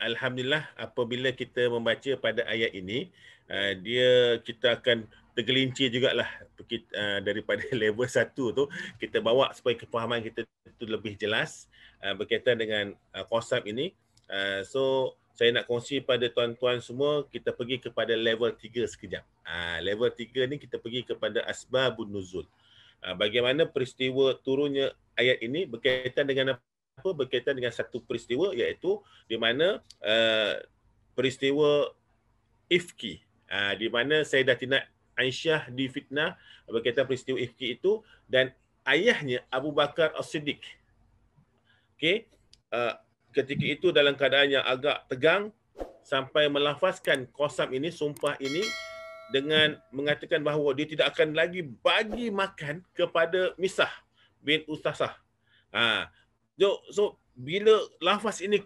alhamdulillah apabila kita membaca pada ayat ini eh, dia kita akan tergelincir jugalah kita, uh, daripada level satu tu kita bawa supaya kefahaman kita tu lebih jelas eh, berkaitan dengan konsep ini so saya nak kongsi pada tuan-tuan semua kita pergi kepada level tiga sekejap ah, level tiga ni kita pergi kepada asbabun nuzul ah, bagaimana peristiwa turunnya ayat ini berkaitan dengan apa apa berkaitan dengan satu peristiwa iaitu di mana uh, peristiwa ifki uh, di mana Sayyidatina Aisyah difitnah berkaitan peristiwa ifki itu dan ayahnya Abu Bakar As-Siddiq okey uh, ketika itu dalam keadaan yang agak tegang sampai melafazkan qasam ini sumpah ini dengan mengatakan bahawa dia tidak akan lagi bagi makan kepada Misah bin Ustasah. Ha, ah, So, so bila lafaz ini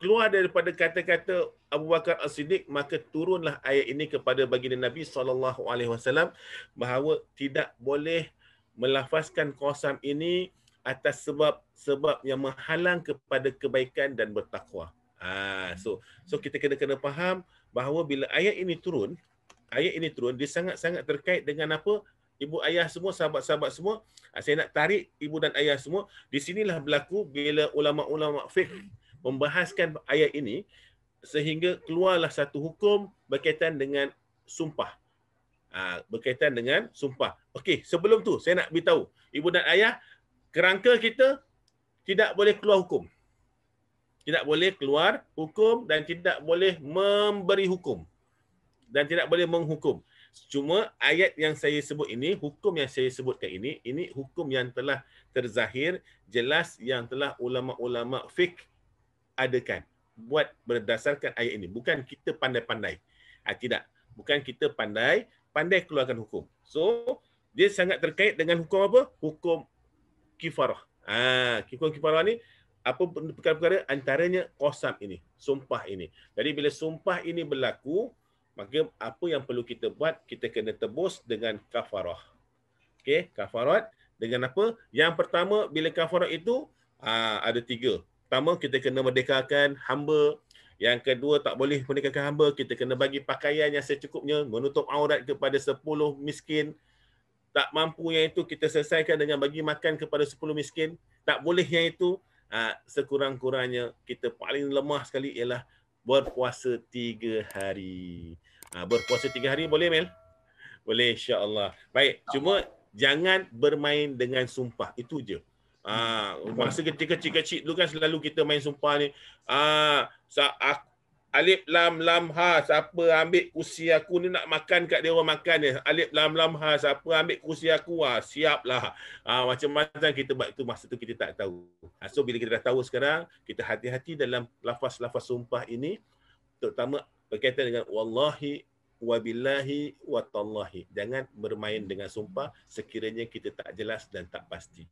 keluar daripada kata-kata Abu Bakar As-Siddiq maka turunlah ayat ini kepada baginda Nabi sallallahu alaihi wasallam bahawa tidak boleh melafazkan qasam ini atas sebab-sebab yang menghalang kepada kebaikan dan bertakwa. Ha, so so kita kena kena faham bahawa bila ayat ini turun ayat ini turun dia sangat-sangat terkait dengan apa ibu ayah semua, sahabat-sahabat semua, ah, saya nak tarik ibu dan ayah semua, di sinilah berlaku bila ulama-ulama fiqh membahaskan ayat ini sehingga keluarlah satu hukum berkaitan dengan sumpah. Ah, berkaitan dengan sumpah. Okey, sebelum tu saya nak beritahu ibu dan ayah kerangka kita tidak boleh keluar hukum. Tidak boleh keluar hukum dan tidak boleh memberi hukum. Dan tidak boleh menghukum. Cuma ayat yang saya sebut ini, hukum yang saya sebutkan ini, ini hukum yang telah terzahir, jelas yang telah ulama-ulama fik adakan. Buat berdasarkan ayat ini. Bukan kita pandai-pandai. Ha, tidak. Bukan kita pandai, pandai keluarkan hukum. So, dia sangat terkait dengan hukum apa? Hukum kifarah. Ha, hukum kifarah ni, apa perkara-perkara antaranya kosam ini, sumpah ini. Jadi bila sumpah ini berlaku, maka apa yang perlu kita buat kita kena tebus dengan kafarah okey kafarat dengan apa yang pertama bila kafarat itu aa, ah, ada tiga pertama kita kena merdekakan hamba yang kedua tak boleh merdekakan hamba kita kena bagi pakaian yang secukupnya menutup aurat kepada sepuluh miskin tak mampu yang itu kita selesaikan dengan bagi makan kepada sepuluh miskin tak boleh yang itu ah, sekurang-kurangnya kita paling lemah sekali ialah berpuasa tiga hari. Ha, berpuasa tiga hari boleh Mel? Boleh insyaAllah. Baik, cuma jangan bermain dengan sumpah. Itu je. Ha, masa kecil-kecil dulu kan selalu kita main sumpah ni. Ha, aku, Alif lam lam ha siapa ambil kursi aku ni nak makan kat dia orang makan ni. Alif lam lam ha siapa ambil kursi aku ah ha, siaplah. Ah ha, macam mana kita buat tu masa tu kita tak tahu. Ha, so bila kita dah tahu sekarang kita hati-hati dalam lafaz-lafaz sumpah ini terutama berkaitan dengan wallahi wa billahi wa tallahi. Jangan bermain dengan sumpah sekiranya kita tak jelas dan tak pasti.